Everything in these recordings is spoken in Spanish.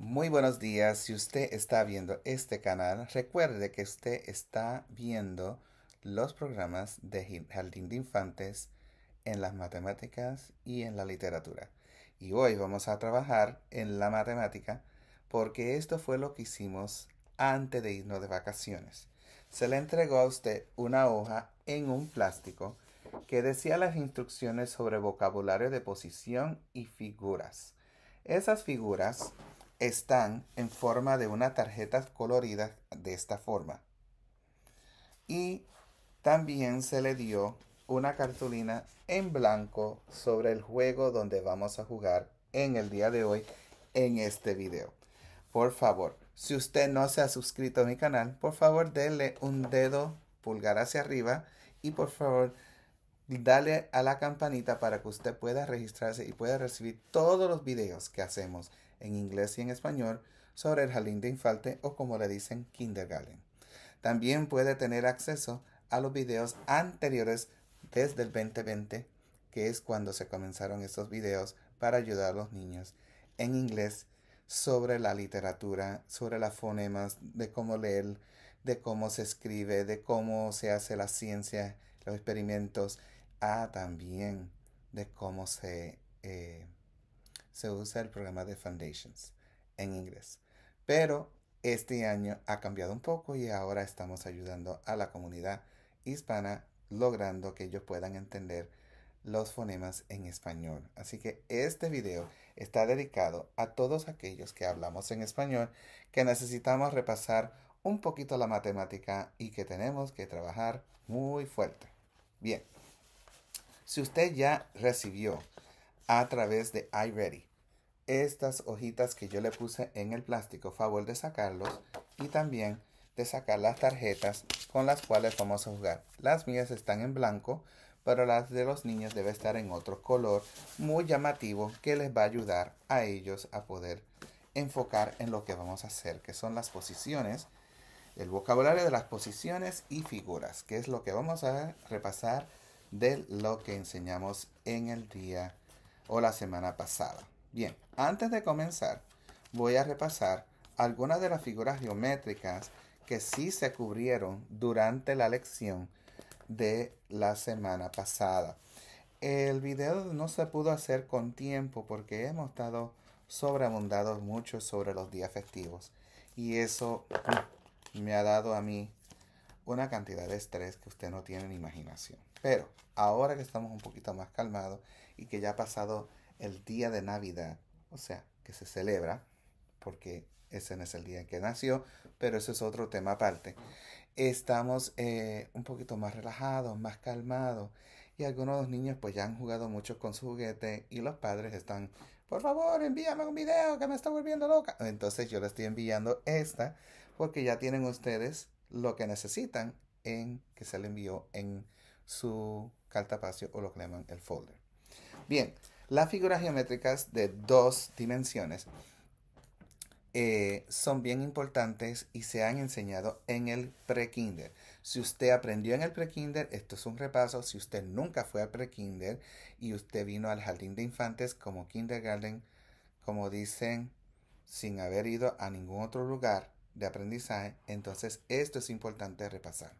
Muy buenos días. Si usted está viendo este canal, recuerde que usted está viendo los programas de Jardín de Infantes en las matemáticas y en la literatura. Y hoy vamos a trabajar en la matemática porque esto fue lo que hicimos antes de irnos de vacaciones. Se le entregó a usted una hoja en un plástico que decía las instrucciones sobre vocabulario de posición y figuras. Esas figuras están en forma de una tarjeta colorida de esta forma. Y también se le dio una cartulina en blanco sobre el juego donde vamos a jugar en el día de hoy en este video. Por favor, si usted no se ha suscrito a mi canal, por favor denle un dedo pulgar hacia arriba y por favor dale a la campanita para que usted pueda registrarse y pueda recibir todos los videos que hacemos en inglés y en español sobre el jardín de infante o como le dicen kindergarten. También puede tener acceso a los videos anteriores desde el 2020, que es cuando se comenzaron estos videos para ayudar a los niños en inglés sobre la literatura, sobre las fonemas, de cómo leer, de cómo se escribe, de cómo se hace la ciencia, los experimentos, a ah, también de cómo se eh, se usa el programa de Foundations en inglés. Pero este año ha cambiado un poco y ahora estamos ayudando a la comunidad hispana logrando que ellos puedan entender los fonemas en español. Así que este video está dedicado a todos aquellos que hablamos en español, que necesitamos repasar un poquito la matemática y que tenemos que trabajar muy fuerte. Bien, si usted ya recibió a través de iReady estas hojitas que yo le puse en el plástico, favor de sacarlos y también de sacar las tarjetas con las cuales vamos a jugar. Las mías están en blanco, pero las de los niños debe estar en otro color muy llamativo que les va a ayudar a ellos a poder enfocar en lo que vamos a hacer, que son las posiciones, el vocabulario de las posiciones y figuras, que es lo que vamos a repasar de lo que enseñamos en el día o la semana pasada. Bien, antes de comenzar, voy a repasar algunas de las figuras geométricas que sí se cubrieron durante la lección de la semana pasada. El video no se pudo hacer con tiempo porque hemos estado sobreabundados mucho sobre los días festivos y eso me ha dado a mí una cantidad de estrés que usted no tiene ni imaginación. Pero ahora que estamos un poquito más calmados y que ya ha pasado el día de Navidad, o sea, que se celebra, porque ese no es el día en que nació, pero eso es otro tema aparte. Estamos eh, un poquito más relajados, más calmados, y algunos de los niños pues ya han jugado mucho con su juguete y los padres están, por favor, envíame un video que me está volviendo loca. Entonces yo les estoy enviando esta porque ya tienen ustedes lo que necesitan en que se le envió en su cartapacio o lo que llaman el folder. Bien, las figuras geométricas de dos dimensiones eh, son bien importantes y se han enseñado en el prekinder. Si usted aprendió en el kinder, esto es un repaso. Si usted nunca fue al kinder y usted vino al jardín de infantes como kindergarten, como dicen, sin haber ido a ningún otro lugar de aprendizaje, entonces esto es importante repasar.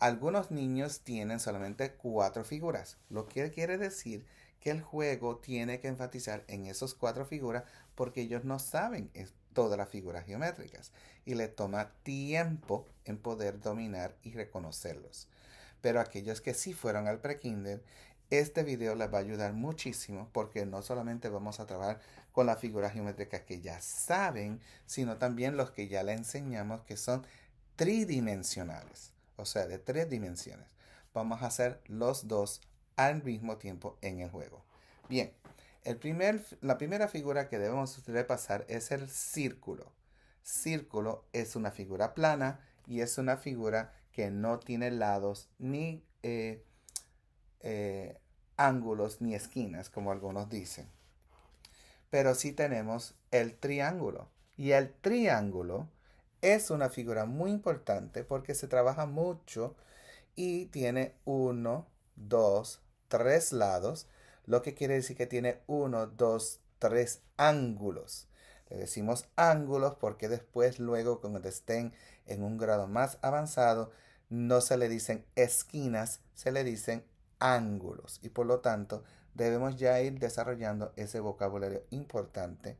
Algunos niños tienen solamente cuatro figuras, lo que quiere decir que el juego tiene que enfatizar en esas cuatro figuras porque ellos no saben todas las figuras geométricas y le toma tiempo en poder dominar y reconocerlos. Pero aquellos que sí fueron al prekinder, este video les va a ayudar muchísimo porque no solamente vamos a trabajar con las figuras geométricas que ya saben, sino también los que ya les enseñamos que son tridimensionales, o sea, de tres dimensiones. Vamos a hacer los dos al mismo tiempo en el juego. Bien, el primer, la primera figura que debemos pasar es el círculo. Círculo es una figura plana y es una figura que no tiene lados ni eh, eh, ángulos ni esquinas, como algunos dicen. Pero sí tenemos el triángulo. Y el triángulo es una figura muy importante porque se trabaja mucho y tiene uno, dos, tres lados lo que quiere decir que tiene uno, dos, tres ángulos. Le decimos ángulos porque después, luego, cuando estén en un grado más avanzado, no se le dicen esquinas, se le dicen ángulos. Y por lo tanto, debemos ya ir desarrollando ese vocabulario importante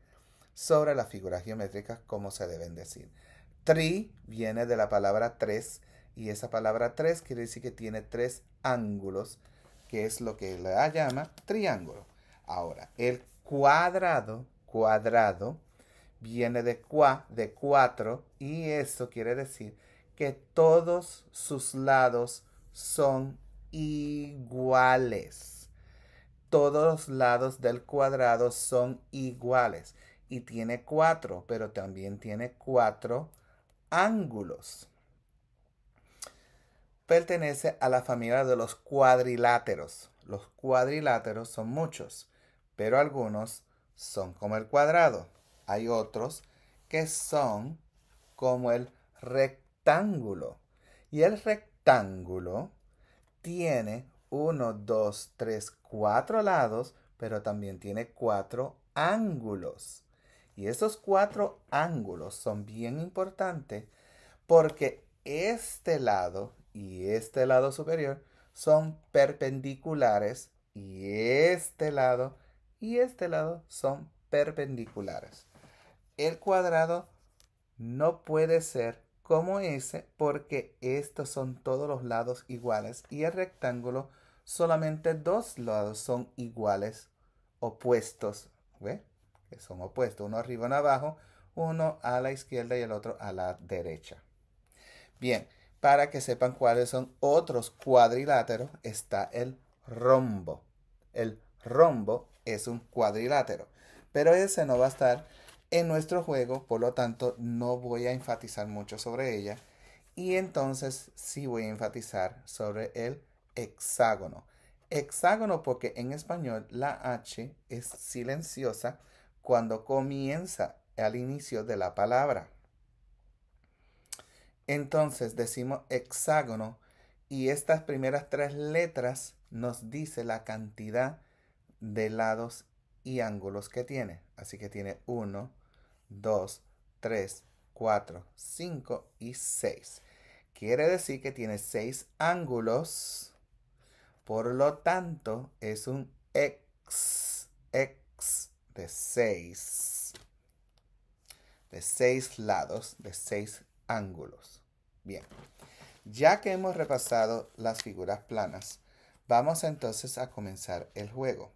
sobre las figuras geométricas, como se deben decir. Tri viene de la palabra tres, y esa palabra tres quiere decir que tiene tres ángulos que es lo que la llama triángulo. Ahora, el cuadrado, cuadrado, viene de cuatro, de cuatro y eso quiere decir que todos sus lados son iguales. Todos los lados del cuadrado son iguales. Y tiene cuatro, pero también tiene cuatro ángulos pertenece a la familia de los cuadriláteros. Los cuadriláteros son muchos, pero algunos son como el cuadrado. Hay otros que son como el rectángulo. Y el rectángulo tiene uno, dos, tres, cuatro lados, pero también tiene cuatro ángulos. Y esos cuatro ángulos son bien importantes porque este lado y este lado superior son perpendiculares y este lado y este lado son perpendiculares. El cuadrado no puede ser como ese porque estos son todos los lados iguales y el rectángulo solamente dos lados son iguales opuestos, ¿ve? Que son opuestos, uno arriba, uno abajo, uno a la izquierda y el otro a la derecha. Bien, para que sepan cuáles son otros cuadriláteros, está el rombo. El rombo es un cuadrilátero, pero ese no va a estar en nuestro juego, por lo tanto no voy a enfatizar mucho sobre ella. Y entonces sí voy a enfatizar sobre el hexágono. Hexágono porque en español la H es silenciosa cuando comienza al inicio de la palabra. Entonces decimos hexágono y estas primeras tres letras nos dice la cantidad de lados y ángulos que tiene. Así que tiene 1, 2, 3, 4, 5 y 6. Quiere decir que tiene 6 ángulos. Por lo tanto, es un x, x de 6. De 6 lados, de 6 ángulos. Bien, ya que hemos repasado las figuras planas, vamos entonces a comenzar el juego.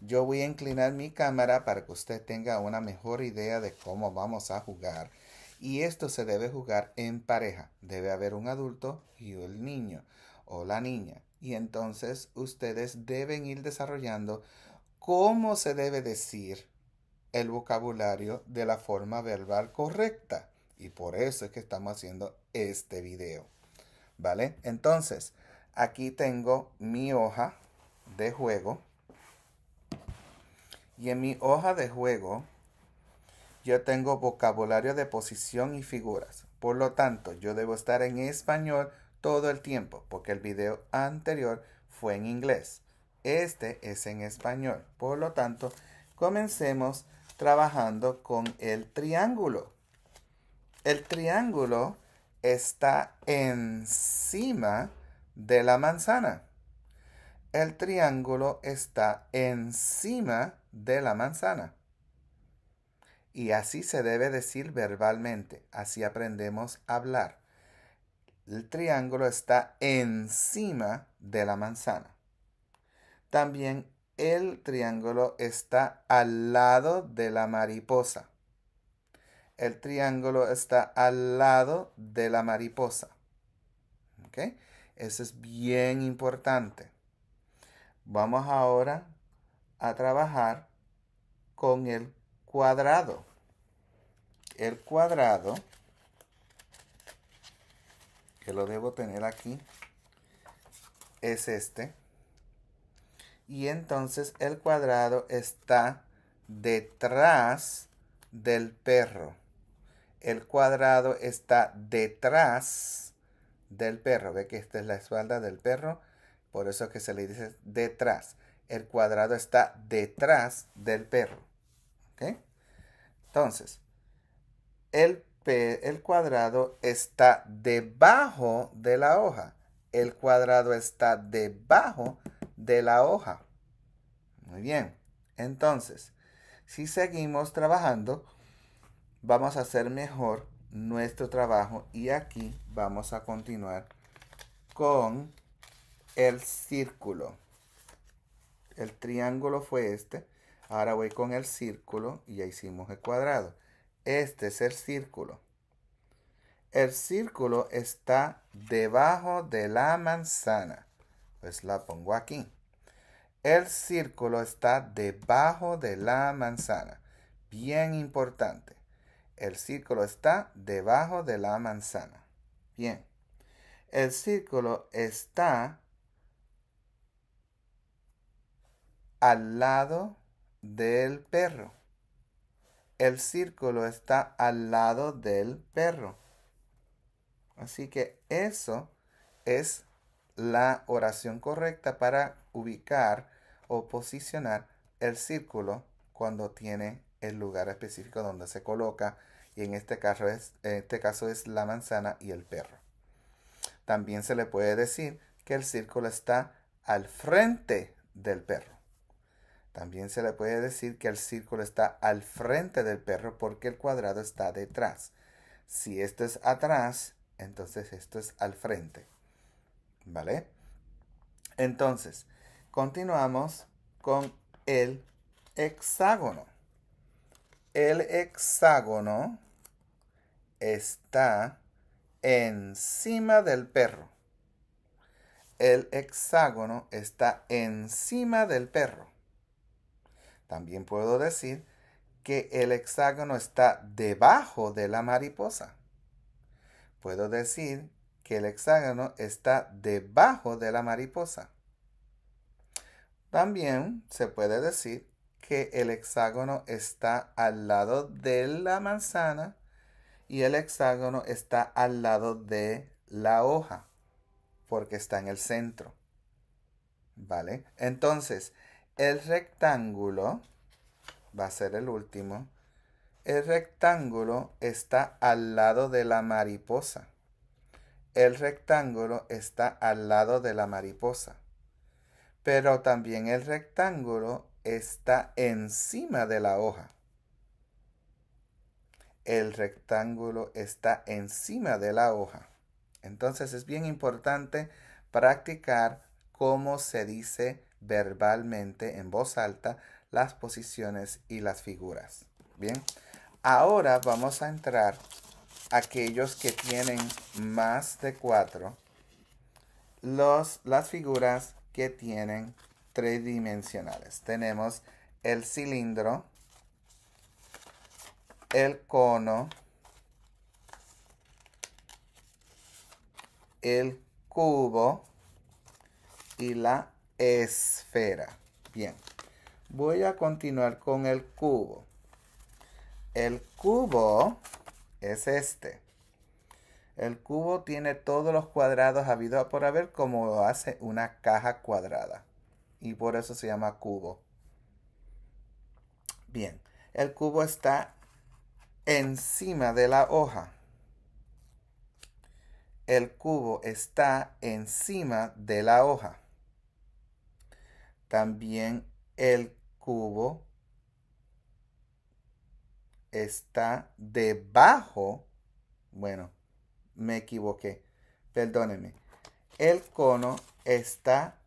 Yo voy a inclinar mi cámara para que usted tenga una mejor idea de cómo vamos a jugar. Y esto se debe jugar en pareja. Debe haber un adulto y el niño o la niña. Y entonces ustedes deben ir desarrollando cómo se debe decir el vocabulario de la forma verbal correcta. Y por eso es que estamos haciendo este video. ¿Vale? Entonces, aquí tengo mi hoja de juego. Y en mi hoja de juego, yo tengo vocabulario de posición y figuras. Por lo tanto, yo debo estar en español todo el tiempo, porque el video anterior fue en inglés. Este es en español. Por lo tanto, comencemos trabajando con el triángulo. El triángulo está encima de la manzana. El triángulo está encima de la manzana. Y así se debe decir verbalmente, así aprendemos a hablar. El triángulo está encima de la manzana. También el triángulo está al lado de la mariposa el triángulo está al lado de la mariposa. Eso es bien importante. Vamos ahora a trabajar con el cuadrado. El cuadrado, que lo debo tener aquí, es este. Y entonces el cuadrado está detrás del perro el cuadrado está detrás del perro. Ve que esta es la espalda del perro, por eso que se le dice detrás. El cuadrado está detrás del perro. Entonces, el, el cuadrado está debajo de la hoja. El cuadrado está debajo de la hoja. Muy bien. Entonces, si seguimos trabajando, vamos a hacer mejor nuestro trabajo y aquí vamos a continuar con el círculo. El triángulo fue este. Ahora voy con el círculo y ya hicimos el cuadrado. Este es el círculo. El círculo está debajo de la manzana. Pues la pongo aquí. El círculo está debajo de la manzana. Bien importante. El círculo está debajo de la manzana. Bien. El círculo está al lado del perro. El círculo está al lado del perro. Así que eso es la oración correcta para ubicar o posicionar el círculo cuando tiene el lugar específico donde se coloca y en este caso es, este caso es la manzana y el perro. También se le puede decir que el círculo está al frente del perro. También se le puede decir que el círculo está al frente del perro porque el cuadrado está detrás. Si esto es atrás, entonces esto es al frente. ¿Vale? Entonces, continuamos con el hexágono el hexágono está encima del perro. El hexágono está encima del perro. También puedo decir que el hexágono está debajo de la mariposa. Puedo decir que el hexágono está debajo de la mariposa. También se puede decir que el hexágono está al lado de la manzana y el hexágono está al lado de la hoja, porque está en el centro. ¿Vale? Entonces, el rectángulo, va a ser el último, el rectángulo está al lado de la mariposa. El rectángulo está al lado de la mariposa. Pero también el rectángulo está encima de la hoja. El rectángulo está encima de la hoja. Entonces es bien importante practicar cómo se dice verbalmente en voz alta las posiciones y las figuras. Bien, ahora vamos a entrar aquellos que tienen más de cuatro, los, las figuras que tienen tridimensionales. Tenemos el cilindro, el cono, el cubo y la esfera. Bien, voy a continuar con el cubo. El cubo es este. El cubo tiene todos los cuadrados habido por haber como hace una caja cuadrada y por eso se llama cubo. Bien, el cubo está encima de la hoja. El cubo está encima de la hoja. También el cubo está debajo. Bueno, me equivoqué. Perdónenme. El cono está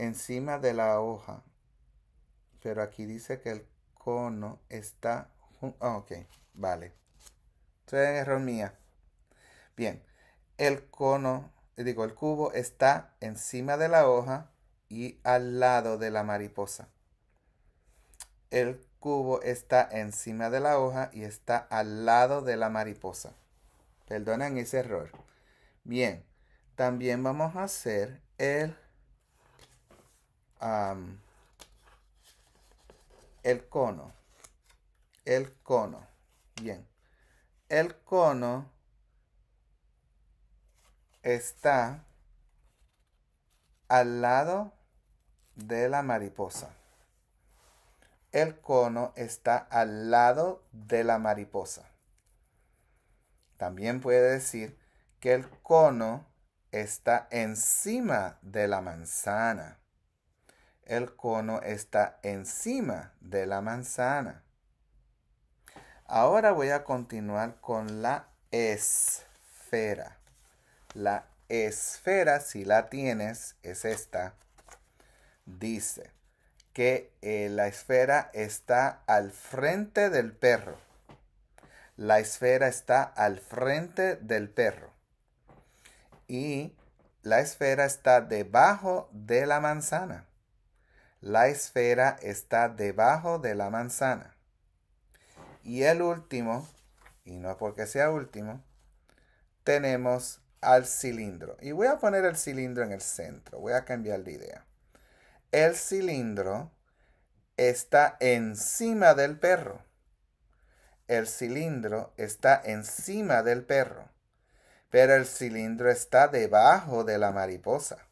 encima de la hoja. Pero aquí dice que el cono está... Ah, ok, vale. Entonces es error mía. Bien, el cono, eh, digo, el cubo está encima de la hoja y al lado de la mariposa. El cubo está encima de la hoja y está al lado de la mariposa. Perdonen ese error. Bien, también vamos a hacer el el cono. El cono. Bien. El cono está al lado de la mariposa. El cono está al lado de la mariposa. También puede decir que el cono está encima de la manzana el cono está encima de la manzana. Ahora voy a continuar con la esfera. La esfera, si la tienes, es esta. Dice que eh, la esfera está al frente del perro. La esfera está al frente del perro. Y la esfera está debajo de la manzana. La esfera está debajo de la manzana. Y el último, y no porque sea último, tenemos al cilindro. Y voy a poner el cilindro en el centro. Voy a cambiar de idea. El cilindro está encima del perro. El cilindro está encima del perro. Pero el cilindro está debajo de la mariposa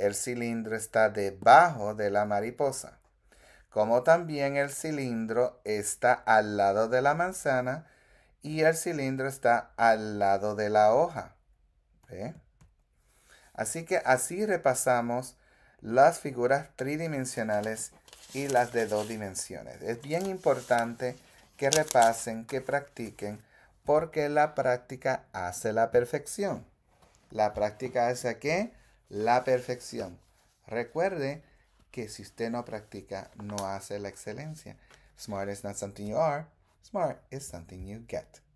el cilindro está debajo de la mariposa, como también el cilindro está al lado de la manzana y el cilindro está al lado de la hoja. Así que así repasamos las figuras tridimensionales y las de dos dimensiones. Es bien importante que repasen, que practiquen, porque la práctica hace la perfección. ¿La práctica hace qué? la perfección. Recuerde que si usted no practica, no hace la excelencia. Smart is not something you are. Smart is something you get.